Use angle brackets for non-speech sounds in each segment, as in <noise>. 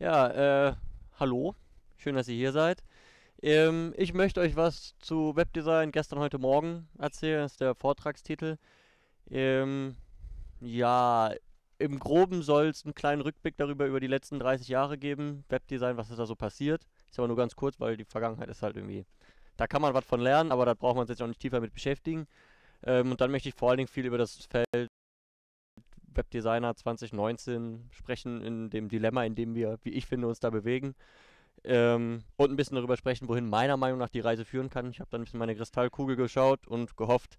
Ja, äh, hallo. Schön, dass ihr hier seid. Ähm, ich möchte euch was zu Webdesign gestern, heute Morgen erzählen. Das ist der Vortragstitel. Ähm, ja, im Groben soll es einen kleinen Rückblick darüber über die letzten 30 Jahre geben. Webdesign, was ist da so passiert? Ist aber nur ganz kurz, weil die Vergangenheit ist halt irgendwie. Da kann man was von lernen, aber da braucht man sich auch nicht tiefer mit beschäftigen. Ähm, und dann möchte ich vor allen Dingen viel über das Feld Webdesigner 2019 sprechen, in dem Dilemma, in dem wir, wie ich finde, uns da bewegen. Ähm, und ein bisschen darüber sprechen, wohin meiner Meinung nach die Reise führen kann. Ich habe dann ein bisschen meine Kristallkugel geschaut und gehofft,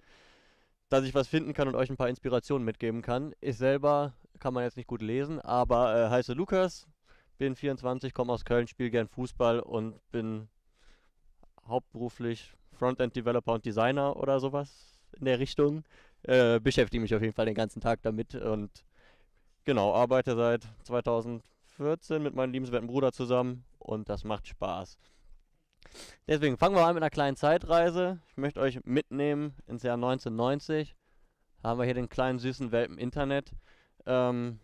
dass ich was finden kann und euch ein paar Inspirationen mitgeben kann. Ich selber kann man jetzt nicht gut lesen, aber äh, heiße Lukas, bin 24, komme aus Köln, spiele gern Fußball und bin hauptberuflich Frontend-Developer und Designer oder sowas in der Richtung. Äh, beschäftige mich auf jeden Fall den ganzen Tag damit und genau, arbeite seit 2014 mit meinem liebenswerten Bruder zusammen und das macht Spaß. Deswegen fangen wir an mit einer kleinen Zeitreise. Ich möchte euch mitnehmen ins Jahr 1990. Da haben wir hier den kleinen süßen Welpen Internet ähm,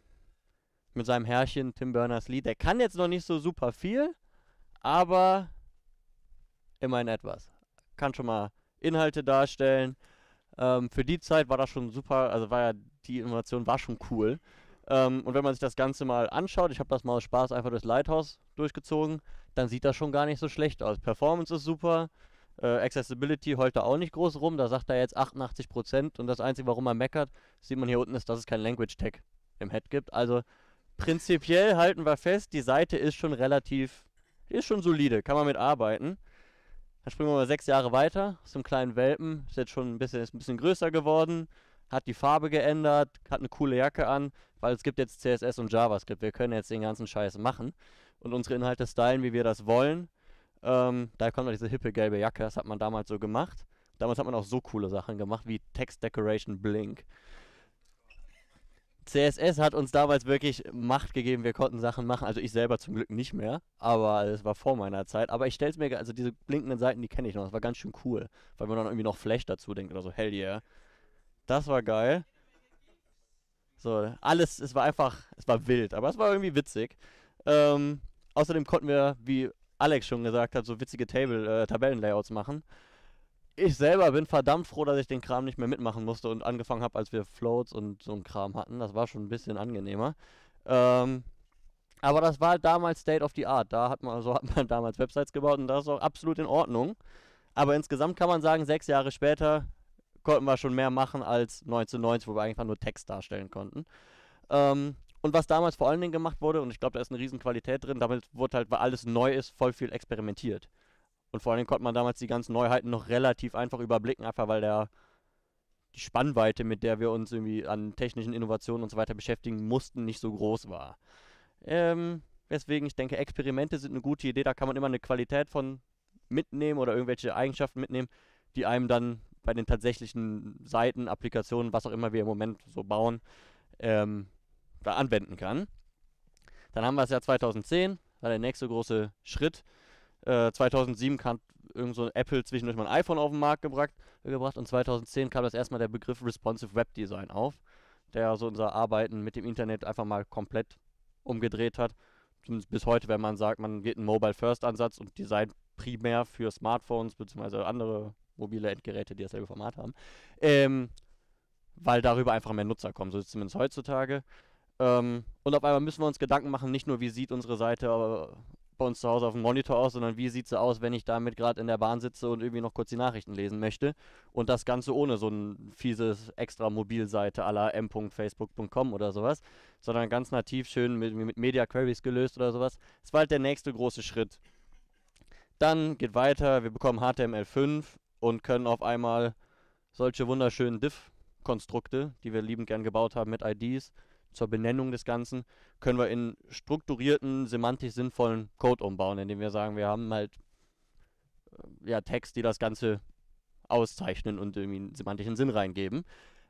mit seinem Herrchen Tim Berners-Lee. Der kann jetzt noch nicht so super viel, aber immerhin etwas. Kann schon mal Inhalte darstellen ähm, für die Zeit war das schon super, also war ja die Innovation war schon cool. Ähm, und wenn man sich das Ganze mal anschaut, ich habe das mal aus Spaß einfach durchs Lighthouse durchgezogen, dann sieht das schon gar nicht so schlecht aus. Performance ist super, äh, Accessibility heult da auch nicht groß rum, da sagt er jetzt 88% und das Einzige, warum er meckert, sieht man hier unten, ist, dass es kein Language Tag im Head gibt. Also prinzipiell halten wir fest, die Seite ist schon relativ, ist schon solide, kann man mit arbeiten. Dann springen wir mal sechs Jahre weiter zum kleinen Welpen. Ist jetzt schon ein bisschen, ist ein bisschen größer geworden, hat die Farbe geändert, hat eine coole Jacke an, weil es gibt jetzt CSS und JavaScript. Wir können jetzt den ganzen Scheiß machen und unsere Inhalte stylen, wie wir das wollen. Ähm, daher kommt noch diese hippe gelbe Jacke, das hat man damals so gemacht. Damals hat man auch so coole Sachen gemacht wie Text Decoration Blink. CSS hat uns damals wirklich Macht gegeben, wir konnten Sachen machen. Also ich selber zum Glück nicht mehr, aber es war vor meiner Zeit. Aber ich stell's mir, also diese blinkenden Seiten, die kenne ich noch, das war ganz schön cool, weil man dann irgendwie noch Flash dazu denkt oder so, hell yeah. Das war geil. So, alles, es war einfach, es war wild, aber es war irgendwie witzig. Ähm, außerdem konnten wir, wie Alex schon gesagt hat, so witzige Table, äh, Tabellenlayouts machen ich selber bin verdammt froh, dass ich den Kram nicht mehr mitmachen musste und angefangen habe, als wir Floats und so ein Kram hatten. Das war schon ein bisschen angenehmer. Ähm, aber das war halt damals State of the Art. Da hat man, <laughs> so hat man damals Websites gebaut und das ist auch absolut in Ordnung. Aber insgesamt kann man sagen, sechs Jahre später konnten wir schon mehr machen als 1990, wo wir einfach nur Text darstellen konnten. Ähm, und was damals vor allen Dingen gemacht wurde, und ich glaube, da ist eine Riesenqualität drin, damit wurde halt, weil alles neu ist, voll viel experimentiert. Und vor allem konnte man damals die ganzen Neuheiten noch relativ einfach überblicken, einfach weil der die Spannweite, mit der wir uns irgendwie an technischen Innovationen und so weiter beschäftigen mussten, nicht so groß war. Ähm, weswegen ich denke, Experimente sind eine gute Idee, da kann man immer eine Qualität von mitnehmen oder irgendwelche Eigenschaften mitnehmen, die einem dann bei den tatsächlichen Seiten, Applikationen, was auch immer wir im Moment so bauen, ähm, da anwenden kann. Dann haben wir das Jahr 2010, war der nächste große Schritt. Äh, 2007 kam irgend so Apple zwischendurch mal ein iPhone auf den Markt gebracht, gebracht und 2010 kam das erstmal der Begriff Responsive Web Design auf, der so unser Arbeiten mit dem Internet einfach mal komplett umgedreht hat. Zumindest bis heute, wenn man sagt, man geht einen Mobile-First-Ansatz und Design primär für Smartphones bzw. andere mobile Endgeräte, die dasselbe Format haben, ähm, weil darüber einfach mehr Nutzer kommen, so ist zumindest heutzutage. Ähm, und auf einmal müssen wir uns Gedanken machen, nicht nur wie sieht unsere Seite bei uns zu Hause auf dem Monitor aus, sondern wie sieht es aus, wenn ich damit gerade in der Bahn sitze und irgendwie noch kurz die Nachrichten lesen möchte. Und das Ganze ohne so ein fieses extra Mobilseite aller m.facebook.com oder sowas, sondern ganz nativ schön mit, mit Media Queries gelöst oder sowas. Es war halt der nächste große Schritt. Dann geht weiter, wir bekommen HTML5 und können auf einmal solche wunderschönen Diff-Konstrukte, die wir liebend gern gebaut haben mit IDs, zur Benennung des Ganzen, können wir in strukturierten, semantisch sinnvollen Code umbauen, indem wir sagen, wir haben halt äh, ja, Text, die das Ganze auszeichnen und irgendwie einen semantischen Sinn reingeben.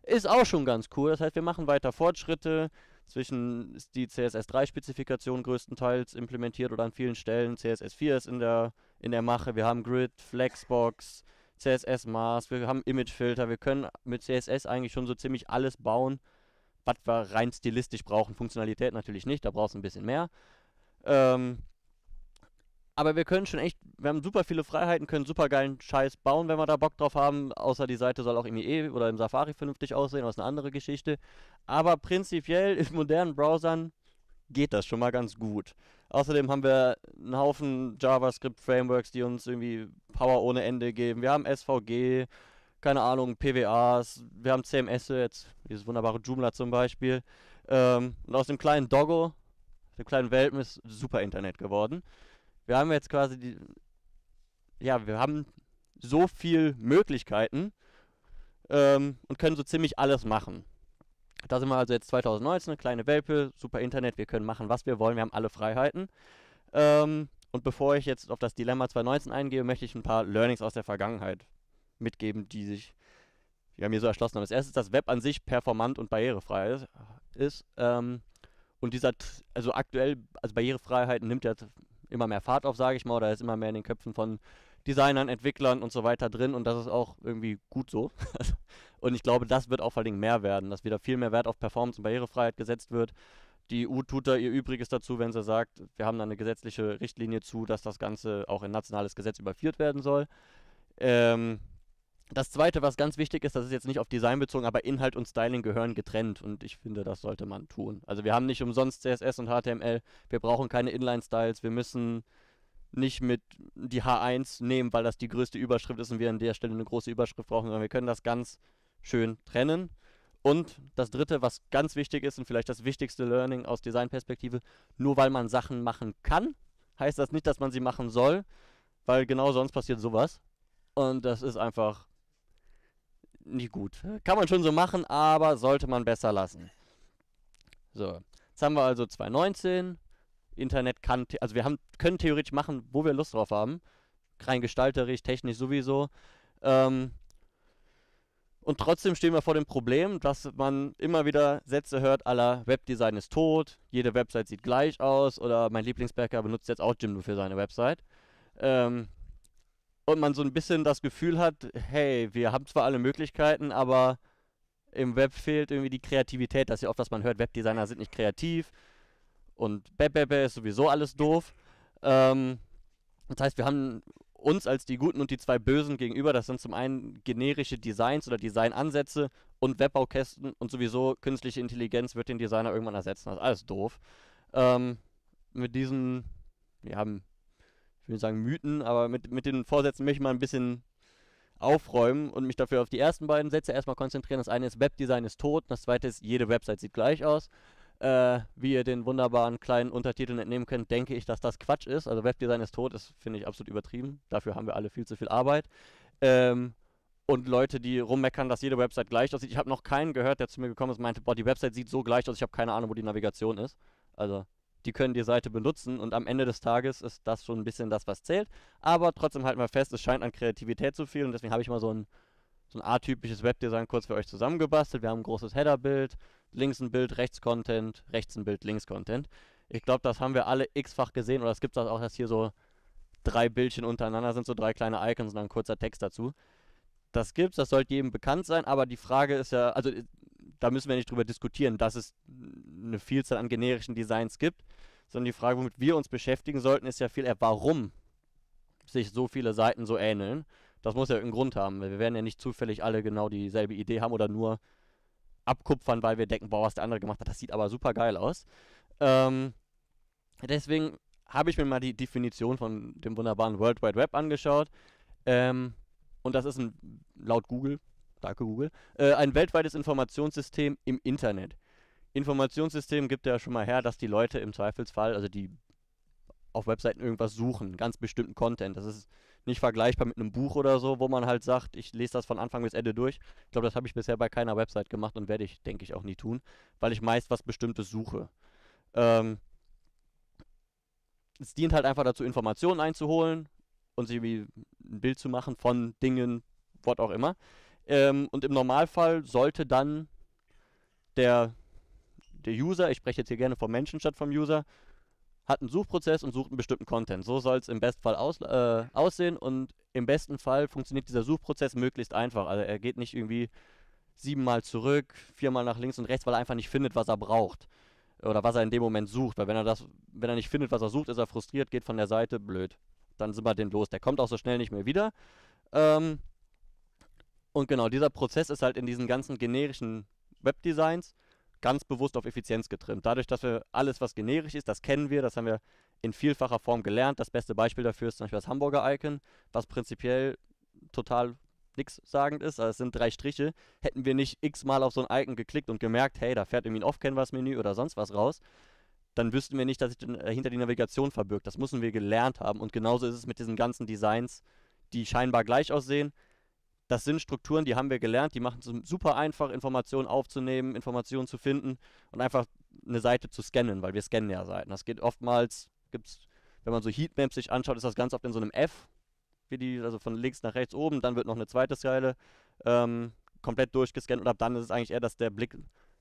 Ist auch schon ganz cool. Das heißt, wir machen weiter Fortschritte. Zwischen ist die CSS3-Spezifikation größtenteils implementiert oder an vielen Stellen. CSS4 ist in der, in der Mache. Wir haben Grid, Flexbox, CSS-Maß, wir haben Imagefilter. Wir können mit CSS eigentlich schon so ziemlich alles bauen, was wir rein stilistisch brauchen. Funktionalität natürlich nicht, da brauchst du ein bisschen mehr. Ähm, aber wir können schon echt, wir haben super viele Freiheiten, können super geilen Scheiß bauen, wenn wir da Bock drauf haben. Außer die Seite soll auch im IE oder im Safari vernünftig aussehen, das ist eine andere Geschichte. Aber prinzipiell in modernen Browsern geht das schon mal ganz gut. Außerdem haben wir einen Haufen JavaScript-Frameworks, die uns irgendwie Power ohne Ende geben. Wir haben SVG, keine Ahnung, PWAs, wir haben CMS jetzt, dieses wunderbare Joomla zum Beispiel. Ähm, und aus dem kleinen Doggo, dem kleinen Welpen ist super Internet geworden. Wir haben jetzt quasi die, ja, wir haben so viel Möglichkeiten ähm, und können so ziemlich alles machen. Da sind wir also jetzt 2019, kleine Welpe, super Internet, wir können machen, was wir wollen, wir haben alle Freiheiten. Ähm, und bevor ich jetzt auf das Dilemma 2019 eingehe, möchte ich ein paar Learnings aus der Vergangenheit mitgeben, die sich ja, mir so erschlossen haben. Das erste ist, dass Web an sich performant und barrierefrei ist. ist ähm, und dieser, also aktuell, also Barrierefreiheit nimmt ja immer mehr Fahrt auf, sage ich mal, oder ist immer mehr in den Köpfen von Designern, Entwicklern und so weiter drin und das ist auch irgendwie gut so. <laughs> und ich glaube, das wird auch vor allen Dingen mehr werden, dass wieder viel mehr Wert auf Performance und Barrierefreiheit gesetzt wird. Die EU tut da ihr Übriges dazu, wenn sie sagt, wir haben da eine gesetzliche Richtlinie zu, dass das Ganze auch in nationales Gesetz überführt werden soll. Ähm, das zweite, was ganz wichtig ist, das ist jetzt nicht auf Design bezogen, aber Inhalt und Styling gehören getrennt und ich finde, das sollte man tun. Also wir haben nicht umsonst CSS und HTML, wir brauchen keine Inline-Styles, wir müssen nicht mit die H1 nehmen, weil das die größte Überschrift ist und wir an der Stelle eine große Überschrift brauchen, sondern wir können das ganz schön trennen. Und das dritte, was ganz wichtig ist und vielleicht das wichtigste Learning aus Designperspektive, nur weil man Sachen machen kann, heißt das nicht, dass man sie machen soll, weil genau sonst passiert sowas. Und das ist einfach nicht gut. Kann man schon so machen, aber sollte man besser lassen. So, jetzt haben wir also 2019. Internet kann, also wir haben, können theoretisch machen, wo wir Lust drauf haben. Rein gestalterisch, technisch sowieso. Ähm, und trotzdem stehen wir vor dem Problem, dass man immer wieder Sätze hört, aller Webdesign ist tot, jede Website sieht gleich aus oder mein Lieblingsbacker benutzt jetzt auch Jimdo für seine Website. Ähm, und man so ein bisschen das Gefühl hat, hey, wir haben zwar alle Möglichkeiten, aber im Web fehlt irgendwie die Kreativität. Das ist ja oft, dass man hört, Webdesigner sind nicht kreativ und Bebebe ist sowieso alles doof. Ähm, das heißt, wir haben uns als die Guten und die zwei Bösen gegenüber. Das sind zum einen generische Designs oder Designansätze und Webbaukästen und sowieso künstliche Intelligenz wird den Designer irgendwann ersetzen. Das ist alles doof. Ähm, mit diesem, wir haben will sagen Mythen, aber mit, mit den Vorsätzen möchte ich mal ein bisschen aufräumen und mich dafür auf die ersten beiden Sätze erstmal konzentrieren. Das eine ist Webdesign ist tot, das zweite ist jede Website sieht gleich aus. Äh, wie ihr den wunderbaren kleinen Untertiteln entnehmen könnt, denke ich, dass das Quatsch ist. Also Webdesign ist tot, das finde ich absolut übertrieben. Dafür haben wir alle viel zu viel Arbeit. Ähm, und Leute, die rummeckern, dass jede Website gleich aussieht. Ich habe noch keinen gehört, der zu mir gekommen ist und meinte, boah, die Website sieht so gleich aus, ich habe keine Ahnung, wo die Navigation ist. Also die können die Seite benutzen und am Ende des Tages ist das schon ein bisschen das, was zählt. Aber trotzdem halten wir fest, es scheint an Kreativität zu fehlen und deswegen habe ich mal so ein, so ein atypisches Webdesign kurz für euch zusammengebastelt. Wir haben ein großes Header-Bild, links ein Bild, rechts Content, rechts ein Bild, links Content. Ich glaube, das haben wir alle x-fach gesehen oder es gibt das auch, dass hier so drei Bildchen untereinander sind, so drei kleine Icons und dann ein kurzer Text dazu. Das gibt's, das sollte jedem bekannt sein, aber die Frage ist ja, also da müssen wir nicht drüber diskutieren, dass es eine Vielzahl an generischen Designs gibt, sondern die Frage, womit wir uns beschäftigen sollten, ist ja viel eher, warum sich so viele Seiten so ähneln. Das muss ja irgendeinen Grund haben, weil wir werden ja nicht zufällig alle genau dieselbe Idee haben oder nur abkupfern, weil wir denken, boah, was der andere gemacht hat, das sieht aber super geil aus. Ähm, deswegen habe ich mir mal die Definition von dem wunderbaren World Wide Web angeschaut. Ähm, und das ist ein, laut Google, danke Google, äh, ein weltweites Informationssystem im Internet. Informationssystem gibt ja schon mal her, dass die Leute im Zweifelsfall, also die auf Webseiten irgendwas suchen, ganz bestimmten Content. Das ist nicht vergleichbar mit einem Buch oder so, wo man halt sagt, ich lese das von Anfang bis Ende durch. Ich glaube, das habe ich bisher bei keiner Website gemacht und werde ich, denke ich, auch nie tun, weil ich meist was Bestimmtes suche. Ähm, es dient halt einfach dazu, Informationen einzuholen und sich wie ein Bild zu machen von Dingen, was auch immer. Ähm, und im Normalfall sollte dann der, der User, ich spreche jetzt hier gerne vom Menschen statt vom User, hat einen Suchprozess und sucht einen bestimmten Content. So soll es im Bestfall aus, äh, aussehen und im besten Fall funktioniert dieser Suchprozess möglichst einfach. Also er geht nicht irgendwie siebenmal zurück, viermal nach links und rechts, weil er einfach nicht findet, was er braucht oder was er in dem Moment sucht. Weil wenn er das, wenn er nicht findet, was er sucht, ist er frustriert, geht von der Seite, blöd. Dann sind wir den los. Der kommt auch so schnell nicht mehr wieder. Ähm, und genau, dieser Prozess ist halt in diesen ganzen generischen Webdesigns ganz bewusst auf Effizienz getrimmt. Dadurch, dass wir alles, was generisch ist, das kennen wir, das haben wir in vielfacher Form gelernt. Das beste Beispiel dafür ist zum Beispiel das Hamburger-Icon, was prinzipiell total nichts sagend ist. Also es sind drei Striche. Hätten wir nicht x-mal auf so ein Icon geklickt und gemerkt, hey, da fährt irgendwie ein Off-Canvas-Menü oder sonst was raus, dann wüssten wir nicht, dass sich äh, hinter die Navigation verbirgt. Das müssen wir gelernt haben. Und genauso ist es mit diesen ganzen Designs, die scheinbar gleich aussehen, das sind Strukturen, die haben wir gelernt, die machen es super einfach, Informationen aufzunehmen, Informationen zu finden und einfach eine Seite zu scannen, weil wir scannen ja Seiten. Das geht oftmals, gibt's, wenn man so Heatmaps sich anschaut, ist das ganz oft in so einem F, wie die, also von links nach rechts oben, dann wird noch eine zweite Zeile ähm, komplett durchgescannt und ab dann ist es eigentlich eher, dass der Blick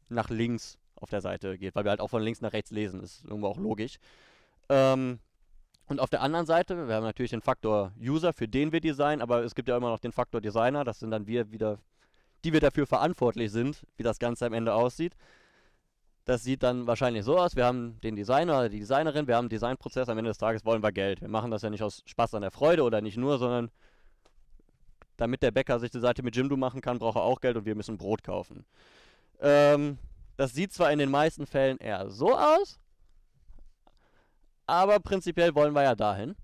nach links auf der Seite geht, weil wir halt auch von links nach rechts lesen, ist irgendwo auch logisch. Ähm, und auf der anderen Seite, wir haben natürlich den Faktor User, für den wir designen, aber es gibt ja immer noch den Faktor Designer, das sind dann wir wieder, die wir dafür verantwortlich sind, wie das Ganze am Ende aussieht. Das sieht dann wahrscheinlich so aus, wir haben den Designer oder die Designerin, wir haben einen Designprozess, am Ende des Tages wollen wir Geld. Wir machen das ja nicht aus Spaß an der Freude oder nicht nur, sondern damit der Bäcker sich die Seite mit Jimdo machen kann, braucht er auch Geld und wir müssen Brot kaufen. Ähm, das sieht zwar in den meisten Fällen eher so aus, aber prinzipiell wollen wir ja dahin.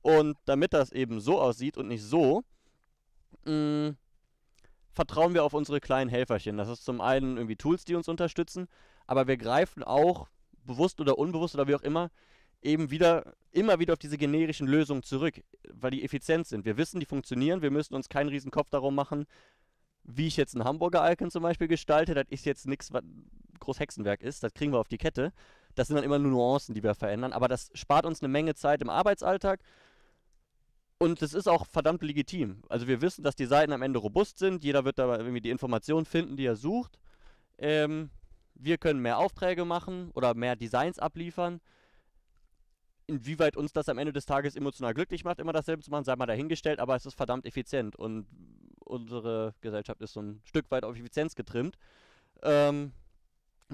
Und damit das eben so aussieht und nicht so, mh, mm, vertrauen wir auf unsere kleinen Helferchen. Das ist zum einen irgendwie Tools, die uns unterstützen, aber wir greifen auch bewusst oder unbewusst oder wie auch immer eben wieder immer wieder auf diese generischen Lösungen zurück, weil die effizient sind. Wir wissen, die funktionieren. Wir müssen uns keinen riesen Kopf darum machen, wie ich jetzt ein Hamburger Icon zum Beispiel gestalte. Das ist jetzt nichts, was groß Hexenwerk ist. Das kriegen wir auf die Kette. Das sind dann immer nur Nuancen, die wir verändern, aber das spart uns eine Menge Zeit im Arbeitsalltag. Und es ist auch verdammt legitim. Also wir wissen, dass die Seiten am Ende robust sind. Jeder wird da irgendwie die Informationen finden, die er sucht. Ähm, wir können mehr Aufträge machen oder mehr Designs abliefern. Inwieweit uns das am Ende des Tages emotional glücklich macht, immer dasselbe zu machen, sei mal dahingestellt, aber es ist verdammt effizient und unsere Gesellschaft ist so ein Stück weit auf Effizienz getrimmt. Ähm,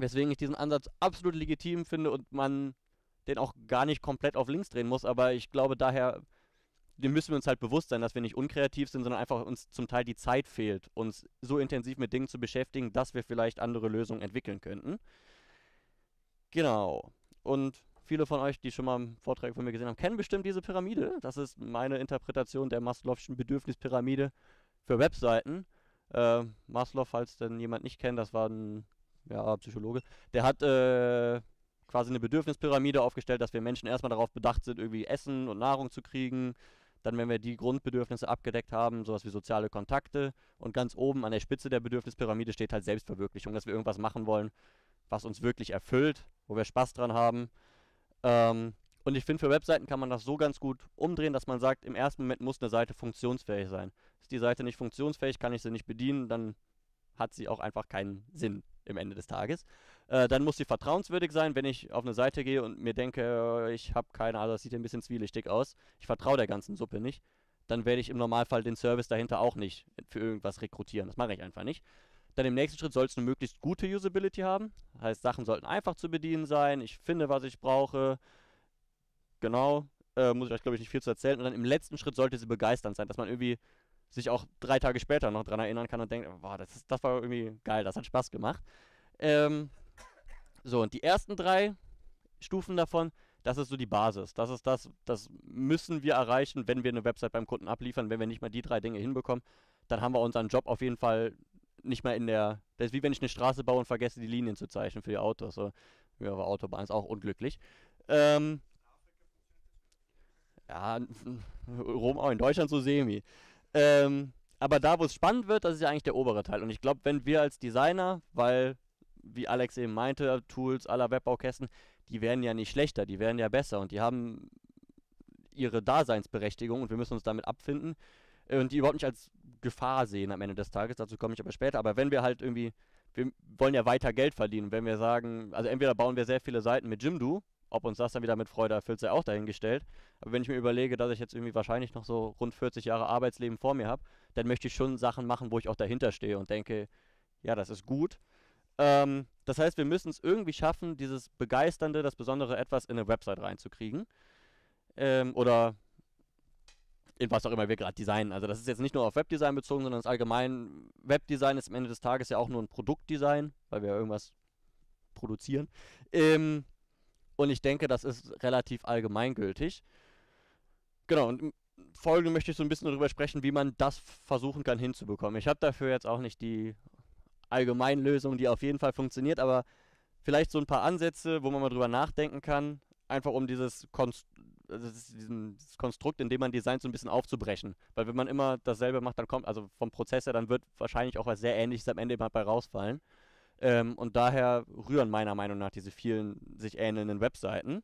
Weswegen ich diesen Ansatz absolut legitim finde und man den auch gar nicht komplett auf links drehen muss, aber ich glaube daher, dem müssen wir uns halt bewusst sein, dass wir nicht unkreativ sind, sondern einfach uns zum Teil die Zeit fehlt, uns so intensiv mit Dingen zu beschäftigen, dass wir vielleicht andere Lösungen entwickeln könnten. Genau. Und viele von euch, die schon mal Vorträge von mir gesehen haben, kennen bestimmt diese Pyramide. Das ist meine Interpretation der Maslow'schen Bedürfnispyramide für Webseiten. Äh, Maslow, falls denn jemand nicht kennt, das war ein ja, Psychologe, der hat äh, quasi eine Bedürfnispyramide aufgestellt, dass wir Menschen erstmal darauf bedacht sind, irgendwie Essen und Nahrung zu kriegen. Dann, wenn wir die Grundbedürfnisse abgedeckt haben, sowas wie soziale Kontakte. Und ganz oben an der Spitze der Bedürfnispyramide steht halt Selbstverwirklichung, dass wir irgendwas machen wollen, was uns wirklich erfüllt, wo wir Spaß dran haben. Ähm, und ich finde, für Webseiten kann man das so ganz gut umdrehen, dass man sagt, im ersten Moment muss eine Seite funktionsfähig sein. Ist die Seite nicht funktionsfähig, kann ich sie nicht bedienen, dann hat sie auch einfach keinen Sinn im Ende des Tages. Äh, dann muss sie vertrauenswürdig sein, wenn ich auf eine Seite gehe und mir denke, äh, ich habe keine Ahnung, das sieht ein bisschen zwielichtig aus, ich vertraue der ganzen Suppe nicht, dann werde ich im Normalfall den Service dahinter auch nicht für irgendwas rekrutieren. Das mache ich einfach nicht. Dann im nächsten Schritt soll es eine möglichst gute Usability haben. Das Heißt, Sachen sollten einfach zu bedienen sein, ich finde, was ich brauche. Genau, äh, muss ich euch, glaube ich, nicht viel zu erzählen. Und dann im letzten Schritt sollte sie begeisternd sein, dass man irgendwie sich auch drei Tage später noch dran erinnern kann und denkt, wow, das, ist, das war irgendwie geil, das hat Spaß gemacht. Ähm, so, und die ersten drei Stufen davon, das ist so die Basis. Das ist das, das müssen wir erreichen, wenn wir eine Website beim Kunden abliefern. Wenn wir nicht mal die drei Dinge hinbekommen, dann haben wir unseren Job auf jeden Fall nicht mal in der. Das ist wie wenn ich eine Straße baue und vergesse, die Linien zu zeichnen für die Autos. So, ja, aber Autobahn ist auch unglücklich. Ähm, ja, <laughs> Rom auch in Deutschland so semi. Ähm, aber da, wo es spannend wird, das ist ja eigentlich der obere Teil. Und ich glaube, wenn wir als Designer, weil, wie Alex eben meinte, Tools aller Webbaukästen, die werden ja nicht schlechter, die werden ja besser und die haben ihre Daseinsberechtigung und wir müssen uns damit abfinden und die überhaupt nicht als Gefahr sehen am Ende des Tages. Dazu komme ich aber später. Aber wenn wir halt irgendwie, wir wollen ja weiter Geld verdienen, wenn wir sagen, also entweder bauen wir sehr viele Seiten mit Jimdo ob uns das dann wieder mit Freude erfüllt, sei auch dahingestellt. Aber wenn ich mir überlege, dass ich jetzt irgendwie wahrscheinlich noch so rund 40 Jahre Arbeitsleben vor mir habe, dann möchte ich schon Sachen machen, wo ich auch dahinter stehe und denke, ja, das ist gut. Ähm, das heißt, wir müssen es irgendwie schaffen, dieses Begeisternde, das Besondere etwas in eine Website reinzukriegen. Ähm, oder in was auch immer wir gerade designen. Also das ist jetzt nicht nur auf Webdesign bezogen, sondern das allgemein Webdesign ist am Ende des Tages ja auch nur ein Produktdesign, weil wir irgendwas produzieren. Ähm, und ich denke, das ist relativ allgemeingültig. Genau, und folgende möchte ich so ein bisschen darüber sprechen, wie man das versuchen kann hinzubekommen. Ich habe dafür jetzt auch nicht die Allgemeinlösung, die auf jeden Fall funktioniert, aber vielleicht so ein paar Ansätze, wo man mal drüber nachdenken kann, einfach um dieses, Konst also dieses Konstrukt, in dem man designt, so ein bisschen aufzubrechen. Weil wenn man immer dasselbe macht, dann kommt, also vom Prozess her, dann wird wahrscheinlich auch was sehr Ähnliches am Ende immer bei rausfallen. Ähm, und daher rühren meiner Meinung nach diese vielen sich ähnelnden Webseiten.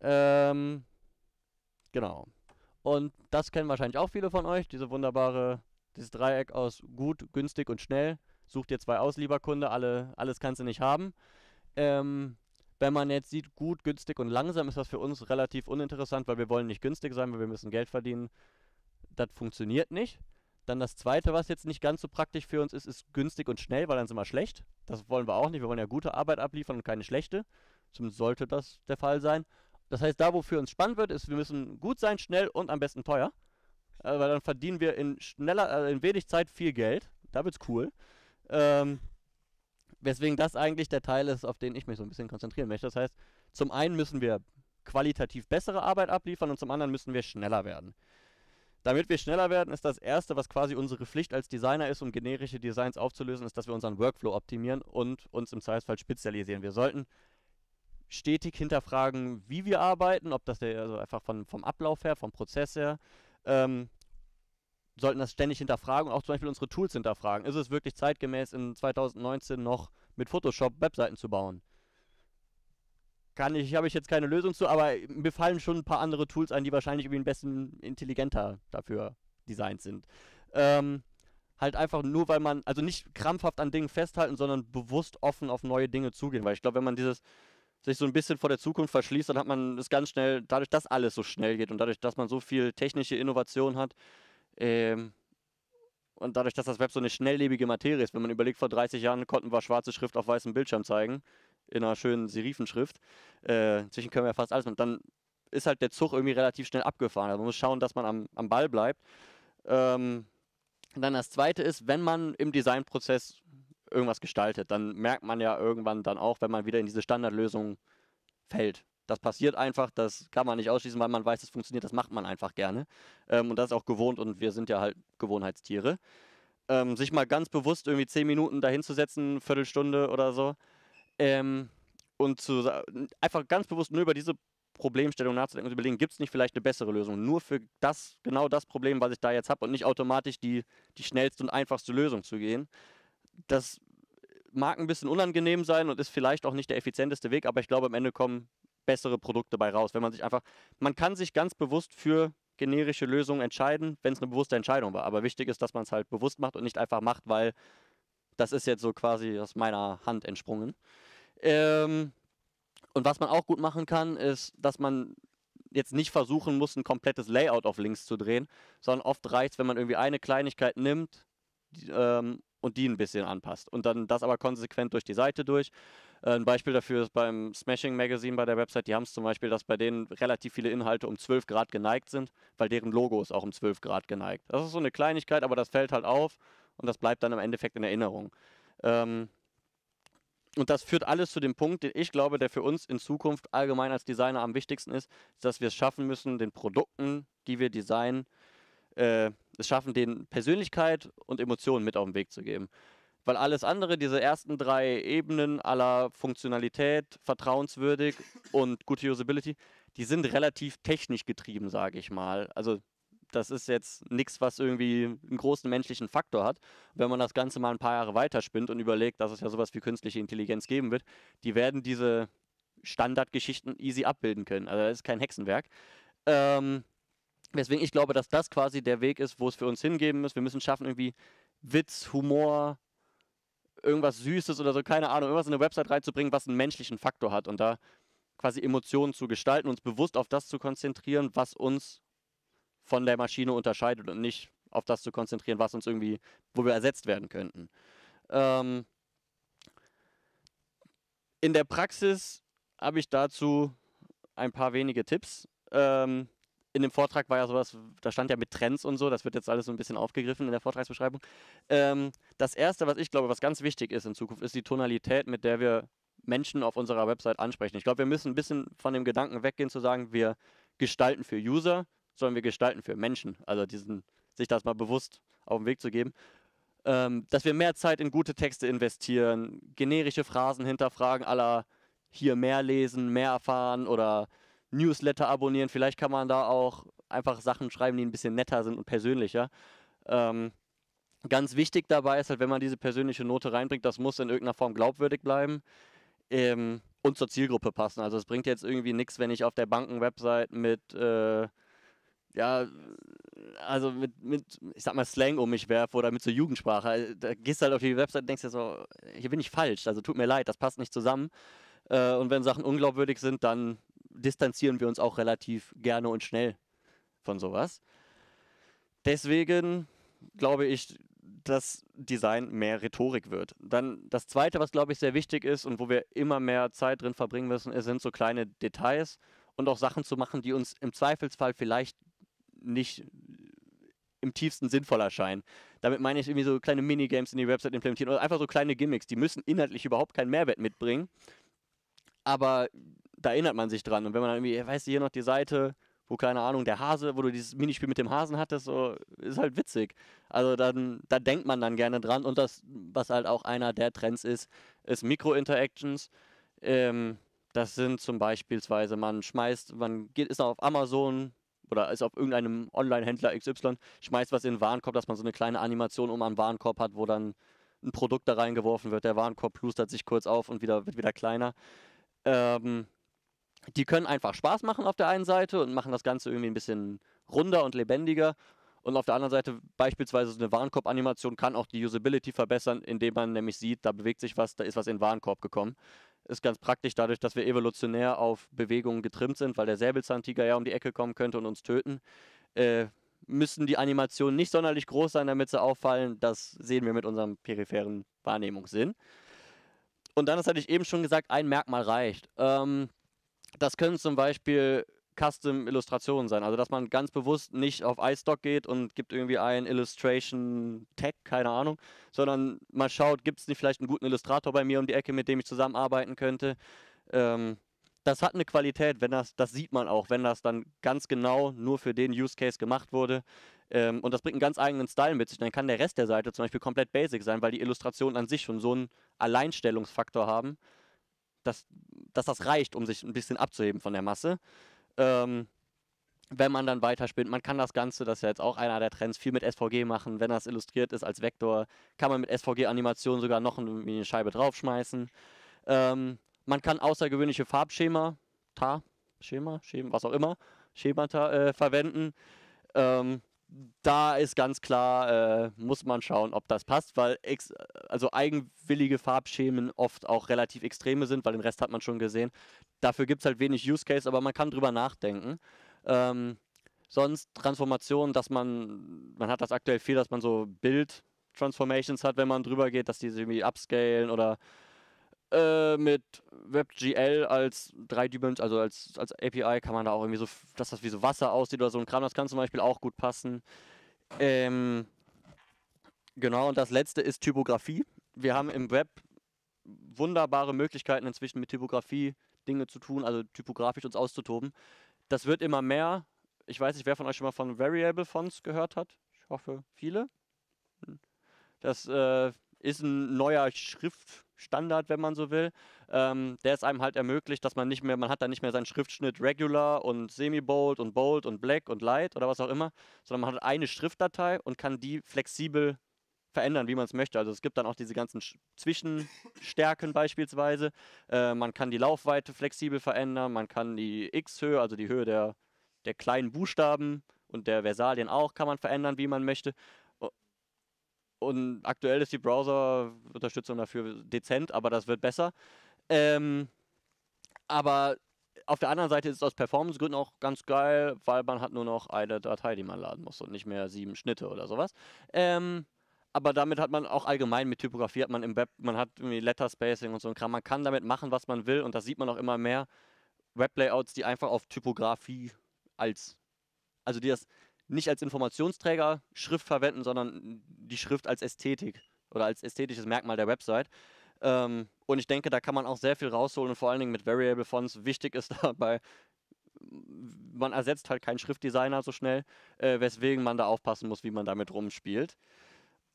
Ähm, genau. Und das kennen wahrscheinlich auch viele von euch, diese wunderbare, dieses Dreieck aus gut, günstig und schnell. Sucht ihr zwei aus, lieber Kunde, alle, alles kannst du nicht haben. Ähm, wenn man jetzt sieht, gut, günstig und langsam, ist das für uns relativ uninteressant, weil wir wollen nicht günstig sein, weil wir müssen Geld verdienen. Das funktioniert nicht. Dann das zweite, was jetzt nicht ganz so praktisch für uns ist, ist günstig und schnell, weil dann sind wir schlecht. Das wollen wir auch nicht. Wir wollen ja gute Arbeit abliefern und keine schlechte. Zumindest sollte das der Fall sein. Das heißt, da, wofür uns spannend wird, ist, wir müssen gut sein, schnell und am besten teuer. Äh, weil dann verdienen wir in schneller, also in wenig Zeit viel Geld. Da wird's cool. Ähm, weswegen das eigentlich der Teil ist, auf den ich mich so ein bisschen konzentrieren möchte. Das heißt, zum einen müssen wir qualitativ bessere Arbeit abliefern und zum anderen müssen wir schneller werden. Damit wir schneller werden, ist das Erste, was quasi unsere Pflicht als Designer ist, um generische Designs aufzulösen, ist, dass wir unseren Workflow optimieren und uns im Zweifelsfall spezialisieren. Wir sollten stetig hinterfragen, wie wir arbeiten, ob das der, also einfach von, vom Ablauf her, vom Prozess her, ähm, sollten das ständig hinterfragen und auch zum Beispiel unsere Tools hinterfragen. Ist es wirklich zeitgemäß in 2019 noch mit Photoshop Webseiten zu bauen? kann ich, habe ich jetzt keine Lösung zu, aber mir fallen schon ein paar andere Tools ein, die wahrscheinlich irgendwie ein bisschen intelligenter dafür designt sind. Ähm, halt einfach nur, weil man, also nicht krampfhaft an Dingen festhalten, sondern bewusst offen auf neue Dinge zugehen, weil ich glaube, wenn man dieses sich so ein bisschen vor der Zukunft verschließt, dann hat man es ganz schnell, dadurch, dass alles so schnell geht und dadurch, dass man so viel technische Innovation hat, ähm, und dadurch, dass das Web so eine schnelllebige Materie ist, wenn man überlegt, vor 30 Jahren konnten wir schwarze Schrift auf weißem Bildschirm zeigen, in einer schönen Serifenschrift. Äh, inzwischen können wir ja fast alles. Und dann ist halt der Zug irgendwie relativ schnell abgefahren. Also man muss schauen, dass man am, am Ball bleibt. Ähm, dann das Zweite ist, wenn man im Designprozess irgendwas gestaltet, dann merkt man ja irgendwann dann auch, wenn man wieder in diese Standardlösung fällt. Das passiert einfach, das kann man nicht ausschließen, weil man weiß, es funktioniert, das macht man einfach gerne. Ähm, und das ist auch gewohnt und wir sind ja halt Gewohnheitstiere. Ähm, sich mal ganz bewusst irgendwie zehn Minuten dahinzusetzen, Viertelstunde oder so, ähm, und zu, einfach ganz bewusst nur über diese Problemstellung nachzudenken und zu überlegen, gibt es nicht vielleicht eine bessere Lösung? Nur für das, genau das Problem, was ich da jetzt habe und nicht automatisch die, die schnellste und einfachste Lösung zu gehen. Das mag ein bisschen unangenehm sein und ist vielleicht auch nicht der effizienteste Weg, aber ich glaube, am Ende kommen bessere Produkte bei raus. Wenn man sich einfach, man kann sich ganz bewusst für generische Lösungen entscheiden, wenn es eine bewusste Entscheidung war. Aber wichtig ist, dass man es halt bewusst macht und nicht einfach macht, weil das ist jetzt so quasi aus meiner Hand entsprungen. Ähm, und was man auch gut machen kann, ist, dass man jetzt nicht versuchen muss, ein komplettes Layout auf links zu drehen, sondern oft reicht es, wenn man irgendwie eine Kleinigkeit nimmt die, ähm, und die ein bisschen anpasst. Und dann das aber konsequent durch die Seite durch. Äh, ein Beispiel dafür ist beim Smashing Magazine bei der Website, die haben es zum Beispiel, dass bei denen relativ viele Inhalte um 12 Grad geneigt sind, weil deren Logo ist auch um 12 Grad geneigt. Das ist so eine Kleinigkeit, aber das fällt halt auf und das bleibt dann im Endeffekt in Erinnerung. Ähm, und das führt alles zu dem Punkt, den ich glaube, der für uns in Zukunft allgemein als Designer am wichtigsten ist, dass wir es schaffen müssen, den Produkten, die wir designen, äh, es schaffen, denen Persönlichkeit und Emotionen mit auf den Weg zu geben. Weil alles andere, diese ersten drei Ebenen aller Funktionalität, vertrauenswürdig und gute Usability, die sind relativ technisch getrieben, sage ich mal. Also das ist jetzt nichts, was irgendwie einen großen menschlichen Faktor hat. Wenn man das Ganze mal ein paar Jahre weiterspinnt und überlegt, dass es ja sowas wie künstliche Intelligenz geben wird, die werden diese Standardgeschichten easy abbilden können. Also das ist kein Hexenwerk. Ähm, weswegen ich glaube, dass das quasi der Weg ist, wo es für uns hingeben muss. Wir müssen schaffen, irgendwie Witz, Humor, irgendwas Süßes oder so, keine Ahnung, irgendwas in eine Website reinzubringen, was einen menschlichen Faktor hat und da quasi Emotionen zu gestalten, uns bewusst auf das zu konzentrieren, was uns von der Maschine unterscheidet und nicht auf das zu konzentrieren, was uns irgendwie, wo wir ersetzt werden könnten. Ähm, in der Praxis habe ich dazu ein paar wenige Tipps. Ähm, in dem Vortrag war ja sowas, da stand ja mit Trends und so, das wird jetzt alles so ein bisschen aufgegriffen in der Vortragsbeschreibung. Ähm, das Erste, was ich glaube, was ganz wichtig ist in Zukunft, ist die Tonalität, mit der wir Menschen auf unserer Website ansprechen. Ich glaube, wir müssen ein bisschen von dem Gedanken weggehen zu sagen, wir gestalten für User, sollen wir gestalten für Menschen? Also diesen, sich das mal bewusst auf den Weg zu geben. Ähm, dass wir mehr Zeit in gute Texte investieren, generische Phrasen hinterfragen, aller hier mehr lesen, mehr erfahren oder Newsletter abonnieren. Vielleicht kann man da auch einfach Sachen schreiben, die ein bisschen netter sind und persönlicher. Ähm, ganz wichtig dabei ist halt, wenn man diese persönliche Note reinbringt, das muss in irgendeiner Form glaubwürdig bleiben ähm, und zur Zielgruppe passen. Also es bringt jetzt irgendwie nichts, wenn ich auf der Banken-Website mit äh, ja, also mit, mit, ich sag mal, Slang um mich werfe oder mit so Jugendsprache. Da gehst du halt auf die Website und denkst dir so, hier bin ich falsch, also tut mir leid, das passt nicht zusammen. Äh, und wenn Sachen unglaubwürdig sind, dann distanzieren wir uns auch relativ gerne und schnell von sowas. Deswegen glaube ich, dass Design mehr Rhetorik wird. Dann das Zweite, was glaube ich sehr wichtig ist und wo wir immer mehr Zeit drin verbringen müssen, sind so kleine Details und auch Sachen zu machen, die uns im Zweifelsfall vielleicht nicht im tiefsten sinnvoll erscheinen. Damit meine ich irgendwie so kleine Minigames in die Website implementieren oder einfach so kleine Gimmicks, die müssen inhaltlich überhaupt keinen Mehrwert mitbringen, aber da erinnert man sich dran. Und wenn man dann irgendwie, weißt du, hier noch die Seite, wo, keine Ahnung, der Hase, wo du dieses Minispiel mit dem Hasen hattest, so, ist halt witzig. Also dann, da denkt man dann gerne dran. Und das, was halt auch einer der Trends ist, ist Mikro-Interactions. Ähm, das sind zum Beispiel, man schmeißt, man geht, ist auf Amazon, oder ist auf irgendeinem Online-Händler XY, schmeißt was in den Warenkorb, dass man so eine kleine Animation um einen Warenkorb hat, wo dann ein Produkt da reingeworfen wird. Der Warenkorb plustert sich kurz auf und wieder, wird wieder kleiner. Ähm, die können einfach Spaß machen auf der einen Seite und machen das Ganze irgendwie ein bisschen runder und lebendiger. Und auf der anderen Seite beispielsweise so eine Warenkorb-Animation kann auch die Usability verbessern, indem man nämlich sieht, da bewegt sich was, da ist was in den Warenkorb gekommen ist ganz praktisch dadurch, dass wir evolutionär auf Bewegungen getrimmt sind, weil der Säbelzahntiger ja um die Ecke kommen könnte und uns töten. Äh, müssen die Animationen nicht sonderlich groß sein, damit sie auffallen. Das sehen wir mit unserem peripheren Wahrnehmungssinn. Und dann, das hatte ich eben schon gesagt, ein Merkmal reicht. Ähm, das können zum Beispiel Custom-Illustrationen sein. Also, dass man ganz bewusst nicht auf iStock geht und gibt irgendwie ein Illustration-Tag, keine Ahnung, sondern man schaut, gibt es nicht vielleicht einen guten Illustrator bei mir um die Ecke, mit dem ich zusammenarbeiten könnte. Ähm, das hat eine Qualität, wenn das, das sieht man auch, wenn das dann ganz genau nur für den Use Case gemacht wurde. Ähm, und das bringt einen ganz eigenen Style mit sich. Dann kann der Rest der Seite zum Beispiel komplett basic sein, weil die Illustrationen an sich schon so einen Alleinstellungsfaktor haben, dass, dass das reicht, um sich ein bisschen abzuheben von der Masse. Ähm, wenn man dann weiterspinnt. Man kann das Ganze, das ist ja jetzt auch einer der Trends, viel mit SVG machen. Wenn das illustriert ist als Vektor, kann man mit SVG-Animationen sogar noch eine Scheibe draufschmeißen. Ähm, man kann außergewöhnliche Farbschema, Ta, Schema, Schema, was auch immer, Schemata äh, verwenden. Ähm, da ist ganz klar, äh, muss man schauen, ob das passt, weil ex also eigenwillige Farbschemen oft auch relativ extreme sind, weil den Rest hat man schon gesehen. Dafür gibt es halt wenig Use Case, aber man kann drüber nachdenken. Ähm, sonst Transformationen, dass man, man hat das aktuell viel, dass man so Bild-Transformations hat, wenn man drüber geht, dass die sich irgendwie upscalen oder äh, mit WebGL als 3D, also als, als API kann man da auch irgendwie so, dass das wie so Wasser aussieht oder so ein Kram, das kann zum Beispiel auch gut passen. Ähm, genau, und das letzte ist Typografie. Wir haben im Web wunderbare Möglichkeiten inzwischen mit Typografie Dinge zu tun, also typografisch uns auszutoben. Das wird immer mehr. Ich weiß nicht, wer von euch schon mal von Variable Fonts gehört hat. Ich hoffe, viele. Das äh, ist ein neuer Schrift, Standard, wenn man so will, ähm, der es einem halt ermöglicht, dass man nicht mehr, man hat dann nicht mehr seinen Schriftschnitt Regular und Semi-Bold und Bold und Black und Light oder was auch immer, sondern man hat eine Schriftdatei und kann die flexibel verändern, wie man es möchte. Also es gibt dann auch diese ganzen Sch Zwischenstärken <laughs> beispielsweise. Äh, man kann die Laufweite flexibel verändern, man kann die X-Höhe, also die Höhe der, der kleinen Buchstaben und der Versalien auch, kann man verändern, wie man möchte. Und aktuell ist die Browser-Unterstützung dafür dezent, aber das wird besser. Ähm, aber auf der anderen Seite ist es aus Performance-Gründen auch ganz geil, weil man hat nur noch eine Datei, die man laden muss und nicht mehr sieben Schnitte oder sowas. Ähm, aber damit hat man auch allgemein mit Typografie, hat man im Web, man hat irgendwie Letter Spacing und so ein Kram. Man kann damit machen, was man will und das sieht man auch immer mehr. Web-Layouts, die einfach auf Typografie als, also die das nicht als Informationsträger Schrift verwenden, sondern die Schrift als Ästhetik oder als ästhetisches Merkmal der Website. Ähm, und ich denke, da kann man auch sehr viel rausholen vor allen Dingen mit Variable Fonts. Wichtig ist <laughs> dabei, man ersetzt halt keinen Schriftdesigner so schnell, äh, weswegen man da aufpassen muss, wie man damit rumspielt.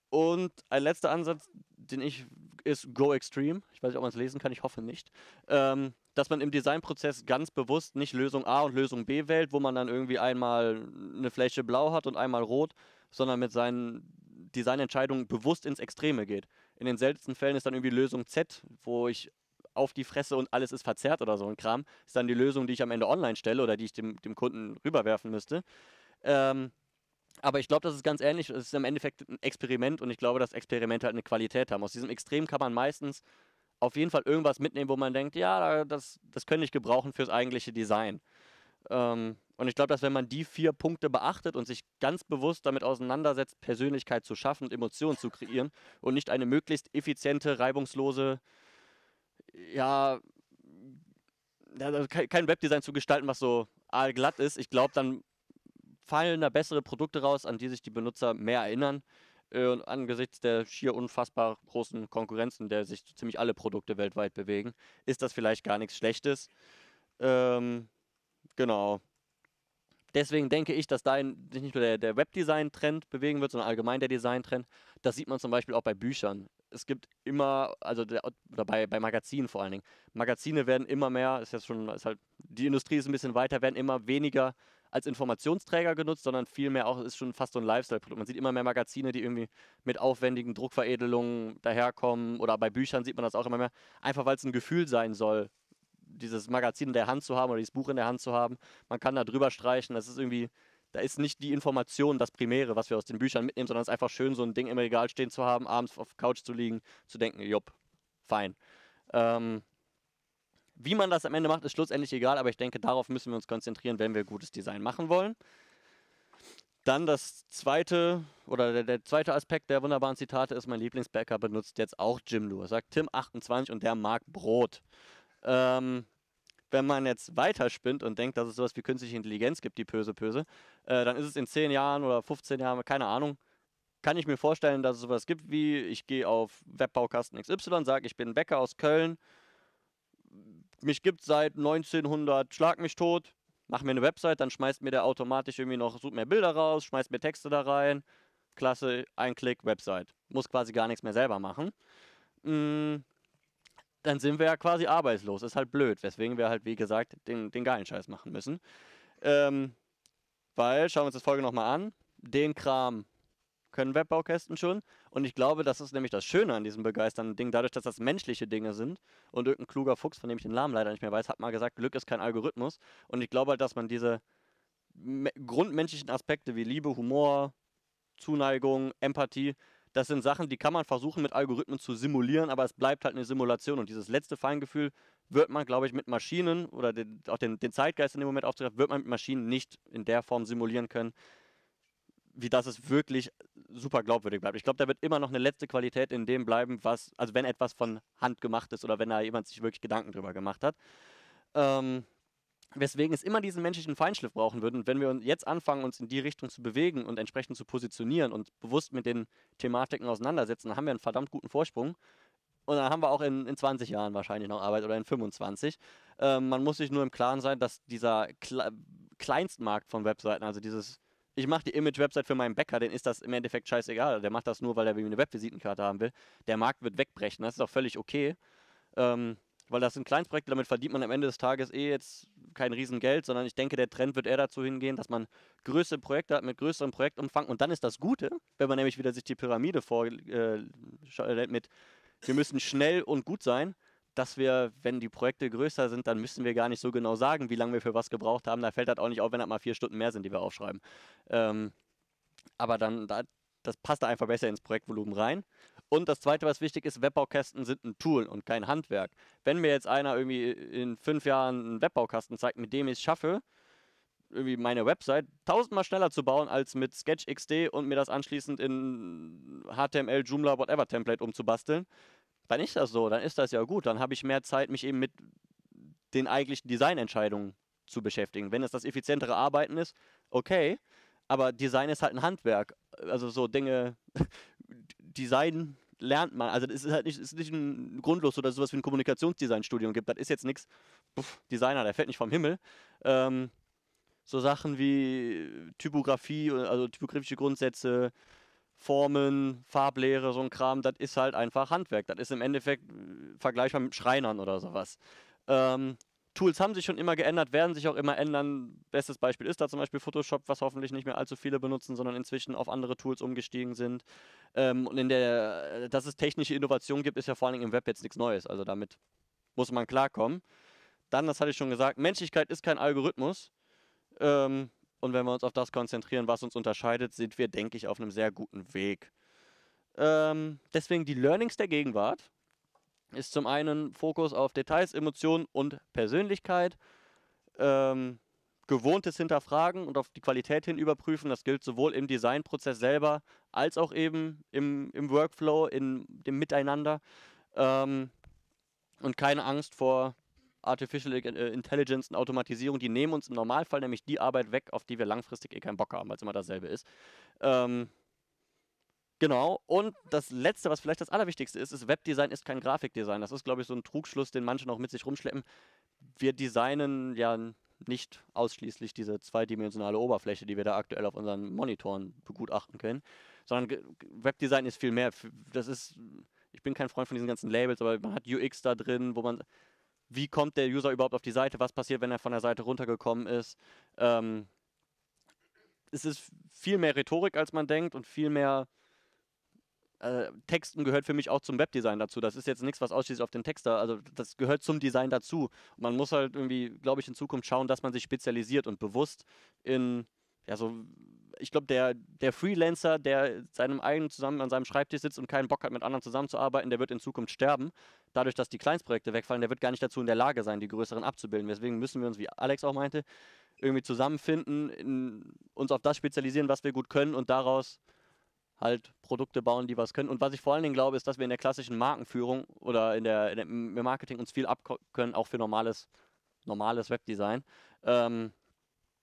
Und ein letzter Ansatz, den ich, ist Go Extreme. Ich weiß nicht, ob man es lesen kann, ich hoffe nicht. Ähm, dass man im Designprozess ganz bewusst nicht Lösung A und Lösung B wählt, wo man dann irgendwie einmal eine Fläche blau hat und einmal rot, sondern mit seinen Designentscheidungen bewusst ins Extreme geht. In den seltensten Fällen ist dann irgendwie Lösung Z, wo ich auf die Fresse und alles ist verzerrt oder so ein Kram, ist dann die Lösung, die ich am Ende online stelle oder die ich dem, dem Kunden rüberwerfen müsste. Ähm, aber ich glaube, das ist ganz ähnlich. Es ist im Endeffekt ein Experiment und ich glaube, dass Experimente halt eine Qualität haben. Aus diesem Extrem kann man meistens auf jeden Fall irgendwas mitnehmen, wo man denkt, ja, das, das könnte ich gebrauchen fürs eigentliche Design. Ähm, und ich glaube, dass wenn man die vier Punkte beachtet und sich ganz bewusst damit auseinandersetzt, Persönlichkeit zu schaffen und Emotionen zu kreieren und nicht eine möglichst effiziente, reibungslose, ja, also kein Webdesign zu gestalten, was so aalglatt ist, ich glaube, dann fallen da bessere Produkte raus, an die sich die Benutzer mehr erinnern, äh, angesichts der schier unfassbar großen Konkurrenzen, der sich so ziemlich alle Produkte weltweit bewegen, ist das vielleicht gar nichts Schlechtes. Ähm, genau. Deswegen denke ich, dass da sich nicht nur der, der Webdesign-Trend bewegen wird, sondern allgemein der Design-Trend. Das sieht man zum Beispiel auch bei Büchern. Es gibt immer, also der, oder bei, bei Magazinen vor allen Dingen. Magazine werden immer mehr, ist jetzt schon, ist halt, die Industrie ist ein bisschen weiter, werden immer weniger als Informationsträger genutzt, sondern vielmehr auch ist schon fast so ein Lifestyle-Produkt. Man sieht immer mehr Magazine, die irgendwie mit aufwendigen Druckveredelungen daherkommen oder bei Büchern sieht man das auch immer mehr, einfach weil es ein Gefühl sein soll, dieses Magazin in der Hand zu haben oder dieses Buch in der Hand zu haben. Man kann da drüber streichen, das ist irgendwie, da ist nicht die Information das Primäre, was wir aus den Büchern mitnehmen, sondern es ist einfach schön, so ein Ding im Regal stehen zu haben, abends auf Couch zu liegen, zu denken, jupp, fein. Ähm, wie man das am Ende macht, ist schlussendlich egal, aber ich denke, darauf müssen wir uns konzentrieren, wenn wir gutes Design machen wollen. Dann das zweite oder der, der, zweite Aspekt der wunderbaren Zitate ist, mein Lieblingsbäcker benutzt jetzt auch Jim Lur. Sagt Tim 28 und der mag Brot. Ähm, wenn man jetzt weiterspinnt und denkt, dass es sowas wie künstliche Intelligenz gibt, die böse, böse, äh, dann ist es in 10 Jahren oder 15 Jahren, keine Ahnung, kann ich mir vorstellen, dass es sowas gibt wie, ich gehe auf Webbaukasten XY, sage, ich bin Bäcker aus Köln, mich gibt seit 1900, schlag mich tot, mach mir eine Website, dann schmeißt mir der automatisch irgendwie noch, sucht mir Bilder raus, schmeißt mir Texte da rein. Klasse, ein Klick, Website. Muss quasi gar nichts mehr selber machen. Mhm. Dann sind wir ja quasi arbeitslos. Ist halt blöd, weswegen wir halt, wie gesagt, den, den geilen Scheiß machen müssen. Ähm, weil, schauen wir uns das Folge nochmal an, den Kram können Webbaukästen schon. Und ich glaube, das ist nämlich das Schöne an diesem begeisternden Ding, dadurch, dass das menschliche Dinge sind. Und irgendein kluger Fuchs, von dem ich den Namen leider nicht mehr weiß, hat mal gesagt, Glück ist kein Algorithmus. Und ich glaube halt, dass man diese grundmenschlichen Aspekte wie Liebe, Humor, Zuneigung, Empathie, das sind Sachen, die kann man versuchen mit Algorithmen zu simulieren, aber es bleibt halt eine Simulation. Und dieses letzte Feingefühl wird man, glaube ich, mit Maschinen oder den, auch den, den Zeitgeist in dem Moment aufzugreifen, wird man mit Maschinen nicht in der Form simulieren können, wie das es wirklich super glaubwürdig bleibt. Ich glaube, da wird immer noch eine letzte Qualität in dem bleiben, was, also wenn etwas von Hand gemacht ist oder wenn da jemand sich wirklich Gedanken drüber gemacht hat. Ähm, weswegen es immer diesen menschlichen Feinschliff brauchen würde. Und wenn wir uns jetzt anfangen, uns in die Richtung zu bewegen und entsprechend zu positionieren und bewusst mit den Thematiken auseinandersetzen, dann haben wir einen verdammt guten Vorsprung. Und dann haben wir auch in, in 20 Jahren wahrscheinlich noch Arbeit oder in 25. Ähm, man muss sich nur im Klaren sein, dass dieser Kle Kleinstmarkt von Webseiten, also dieses ich mache die Image-Website für meinen Bäcker, den ist das im Endeffekt scheißegal. Der macht das nur, weil er eine Webvisitenkarte haben will. Der Markt wird wegbrechen, das ist auch völlig okay. Ähm, weil das sind Kleinstprojekte, damit verdient man am Ende des Tages eh jetzt kein Riesengeld, sondern ich denke, der Trend wird eher dazu hingehen, dass man größere Projekte hat mit größerem Projektumfang. Und dann ist das Gute, wenn man nämlich wieder sich die Pyramide vorstellt äh, äh, mit, wir müssen schnell und gut sein, dass wir, wenn die Projekte größer sind, dann müssen wir gar nicht so genau sagen, wie lange wir für was gebraucht haben. Da fällt das auch nicht auf, wenn das mal vier Stunden mehr sind, die wir aufschreiben. Ähm, aber dann, da, das passt da einfach besser ins Projektvolumen rein. Und das Zweite, was wichtig ist, Webbaukästen sind ein Tool und kein Handwerk. Wenn mir jetzt einer irgendwie in fünf Jahren einen Webbaukasten zeigt, mit dem ich es schaffe, irgendwie meine Website tausendmal schneller zu bauen als mit Sketch XD und mir das anschließend in HTML, Joomla, whatever Template umzubasteln, dann ist das so, dann ist das ja gut. Dann habe ich mehr Zeit, mich eben mit den eigentlichen Designentscheidungen zu beschäftigen. Wenn es das effizientere Arbeiten ist, okay, aber Design ist halt ein Handwerk. Also so Dinge, <laughs> Design lernt man. Also es ist halt nicht, ist nicht ein grundlos so, dass es sowas wie ein Kommunikationsdesignstudium gibt. Das ist jetzt nichts, Designer, der fällt nicht vom Himmel. Ähm, so Sachen wie Typografie, also typografische Grundsätze, Formen, Farblehre, so ein Kram, das ist halt einfach Handwerk. Das ist im Endeffekt äh, vergleichbar mit Schreinern oder sowas. Ähm, Tools haben sich schon immer geändert, werden sich auch immer ändern. Bestes Beispiel ist da zum Beispiel Photoshop, was hoffentlich nicht mehr allzu viele benutzen, sondern inzwischen auf andere Tools umgestiegen sind. Ähm, und in der, äh, dass es technische Innovation gibt, ist ja vor allem im Web jetzt nichts Neues. Also damit muss man klarkommen. Dann, das hatte ich schon gesagt, Menschlichkeit ist kein Algorithmus. Ähm, und wenn wir uns auf das konzentrieren, was uns unterscheidet, sind wir, denke ich, auf einem sehr guten Weg. Ähm, deswegen die Learnings der Gegenwart ist zum einen Fokus auf Details, Emotionen und Persönlichkeit. Ähm, gewohntes Hinterfragen und auf die Qualität hin überprüfen. Das gilt sowohl im Designprozess selber als auch eben im, im Workflow, in dem Miteinander. Ähm, und keine Angst vor Artificial äh, Intelligence und Automatisierung, die nehmen uns im Normalfall nämlich die Arbeit weg, auf die wir langfristig eh keinen Bock haben, weil es immer dasselbe ist. Ähm, Genau. Und das Letzte, was vielleicht das Allerwichtigste ist, ist, Webdesign ist kein Grafikdesign. Das ist, glaube ich, so ein Trugschluss, den manche noch mit sich rumschleppen. Wir designen ja nicht ausschließlich diese zweidimensionale Oberfläche, die wir da aktuell auf unseren Monitoren begutachten können, sondern Webdesign ist viel mehr. Das ist, ich bin kein Freund von diesen ganzen Labels, aber man hat UX da drin, wo man wie kommt der User überhaupt auf die Seite, was passiert, wenn er von der Seite runtergekommen ist. Ähm, es ist viel mehr Rhetorik, als man denkt und viel mehr äh, Texten gehört für mich auch zum Webdesign dazu. Das ist jetzt nichts, was ausschließlich auf den Texter, also das gehört zum Design dazu. man muss halt irgendwie, glaube ich, in Zukunft schauen, dass man sich spezialisiert und bewusst in ja, so ich glaube, der, der Freelancer, der seinem eigenen zusammen an seinem Schreibtisch sitzt und keinen Bock hat, mit anderen zusammenzuarbeiten, der wird in Zukunft sterben. Dadurch, dass die Kleinstprojekte wegfallen, der wird gar nicht dazu in der Lage sein, die größeren abzubilden. Deswegen müssen wir uns, wie Alex auch meinte, irgendwie zusammenfinden, in, uns auf das spezialisieren, was wir gut können und daraus halt Produkte bauen, die was können. Und was ich vor allen Dingen glaube, ist, dass wir in der klassischen Markenführung oder in der, in der im Marketing uns viel abkönnen, auch für normales, normales Webdesign. Ähm,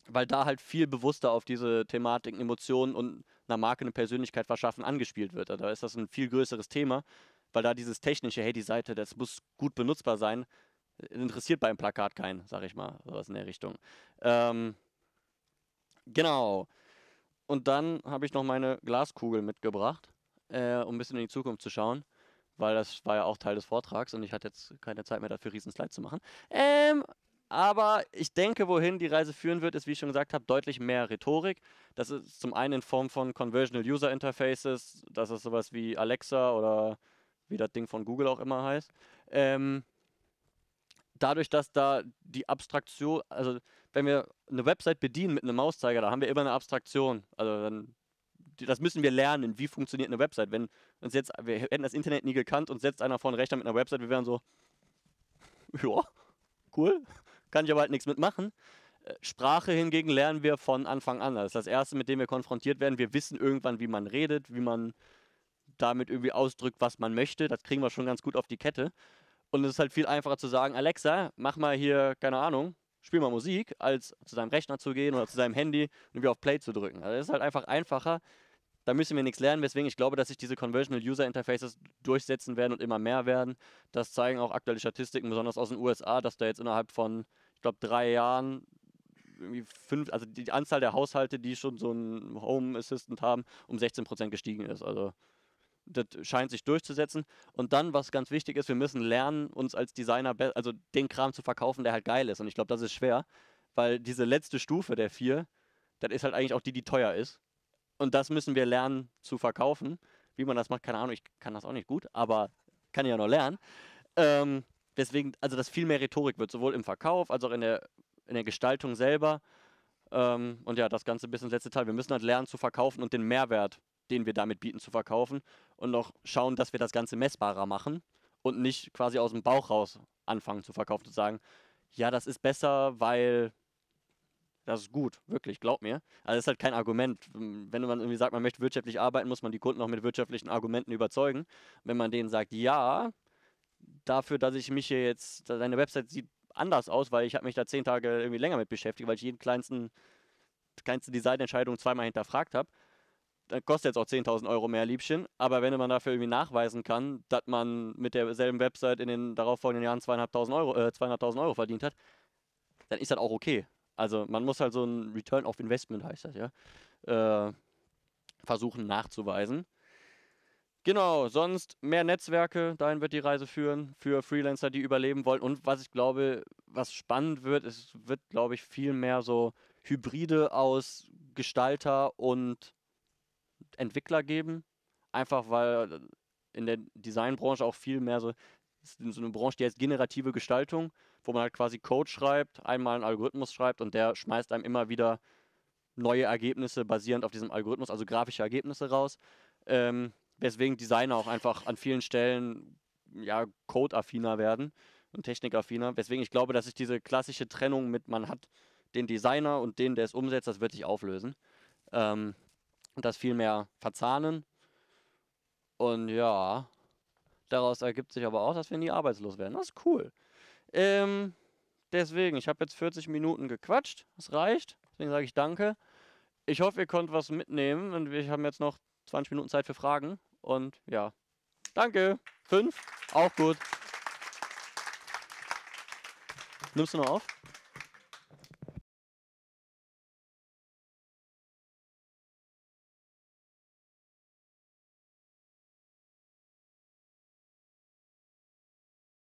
weil da halt viel bewusster auf diese Thematiken, Emotionen und einer Marke eine Persönlichkeit verschaffen angespielt wird. Da ist das ein viel größeres Thema, weil da dieses technische, hey, die Seite, das muss gut benutzbar sein, äh, interessiert beim Plakat keinen, sag ich mal, sowas in der Richtung. Ähm, genau. Und dann habe ich noch meine Glaskugel mitgebracht, äh, um ein bisschen in die Zukunft zu schauen, weil das war ja auch Teil des Vortrags und ich hatte jetzt keine Zeit mehr dafür, Riesenslide zu machen. Ähm, aber ich denke, wohin die Reise führen wird, ist, wie ich schon gesagt habe, deutlich mehr Rhetorik. Das ist zum einen in Form von Conversional User Interfaces, das ist sowas wie Alexa oder wie das Ding von Google auch immer heißt. Ähm, dadurch, dass da die Abstraktion, also wenn wir eine Website bedienen mit einem Mauszeiger, da haben wir immer eine Abstraktion. Also dann, das müssen wir lernen, wie funktioniert eine Website. Wenn uns jetzt, wir hätten das Internet nie gekannt und setzt einer vor einen Rechner mit einer Website, wir wären so, <laughs> ja, cool kann ich aber halt nichts mitmachen. Äh, Sprache hingegen lernen wir von Anfang an. Das also ist das Erste, mit dem wir konfrontiert werden. Wir wissen irgendwann, wie man redet, wie man damit irgendwie ausdrückt, was man möchte. Das kriegen wir schon ganz gut auf die Kette. Und es ist halt viel einfacher zu sagen, Alexa, mach mal hier, keine Ahnung, spiel mal Musik, als zu seinem Rechner zu gehen oder zu seinem Handy und wieder auf Play zu drücken. Also das ist halt einfach einfacher. Da müssen wir nichts lernen, weswegen ich glaube, dass sich diese Conversional User Interfaces durchsetzen werden und immer mehr werden. Das zeigen auch aktuelle Statistiken, besonders aus den USA, dass da jetzt innerhalb von glaube, drei Jahren irgendwie fünf, also die Anzahl der Haushalte, die schon so einen Home Assistant haben, um 16 Prozent gestiegen ist. Also das scheint sich durchzusetzen. Und dann, was ganz wichtig ist, wir müssen lernen, uns als Designer, also den Kram zu verkaufen, der halt geil ist. Und ich glaube, das ist schwer, weil diese letzte Stufe der vier, das ist halt eigentlich auch die, die teuer ist. Und das müssen wir lernen zu verkaufen. Wie man das macht, keine Ahnung, ich kann das auch nicht gut, aber kann ja noch lernen. Ähm, Deswegen, also dass viel mehr Rhetorik wird, sowohl im Verkauf als auch in der, in der Gestaltung selber. Ähm, und ja, das Ganze bis ins letzte Teil. Wir müssen halt lernen zu verkaufen und den Mehrwert, den wir damit bieten, zu verkaufen. Und noch schauen, dass wir das Ganze messbarer machen und nicht quasi aus dem Bauch raus anfangen zu verkaufen, zu sagen, ja, das ist besser, weil das ist gut, wirklich, glaub mir. Also das ist halt kein Argument. Wenn man irgendwie sagt, man möchte wirtschaftlich arbeiten, muss man die Kunden auch mit wirtschaftlichen Argumenten überzeugen. Wenn man denen sagt, ja, dafür, dass ich mich hier jetzt, deine Website sieht anders aus, weil ich habe mich da zehn Tage irgendwie länger mit beschäftigt, weil ich jeden kleinsten, kleinsten Designentscheidung zweimal hinterfragt habe. Dann kostet jetzt auch 10.000 Euro mehr Liebchen, aber wenn man dafür irgendwie nachweisen kann, dass man mit derselben Website in den darauffolgenden Jahren 2.500 Euro, äh, 200.000 Euro verdient hat, dann ist das auch okay. Also man muss halt so ein Return of Investment, heißt das, ja, äh, versuchen nachzuweisen. Genau, sonst mehr Netzwerke, dahin wird die Reise führen, für Freelancer, die überleben wollen. Und was ich glaube, was spannend wird, es wird, glaube ich, viel mehr so Hybride aus Gestalter und Entwickler geben. Einfach weil in der Designbranche auch viel mehr so, so eine Branche, die heißt generative Gestaltung, wo man halt quasi Code schreibt, einmal einen Algorithmus schreibt und der schmeißt einem immer wieder neue Ergebnisse basierend auf diesem Algorithmus, also grafische Ergebnisse raus. Ähm, weswegen Designer auch einfach an vielen Stellen ja, Code-affiner werden und Technikaffiner. Weswegen ich glaube, dass sich diese klassische Trennung mit man hat den Designer und den, der es umsetzt, das wird sich auflösen. Ähm, und das viel mehr verzahnen. Und ja, daraus ergibt sich aber auch, dass wir nie arbeitslos werden. Das ist cool. Ähm, deswegen, ich habe jetzt 40 Minuten gequatscht. Das reicht. Deswegen sage ich danke. Ich hoffe, ihr konntet was mitnehmen und wir haben jetzt noch 20 Minuten Zeit für Fragen. Und ja, danke. Fünf, auch gut. Nimmst du noch auf?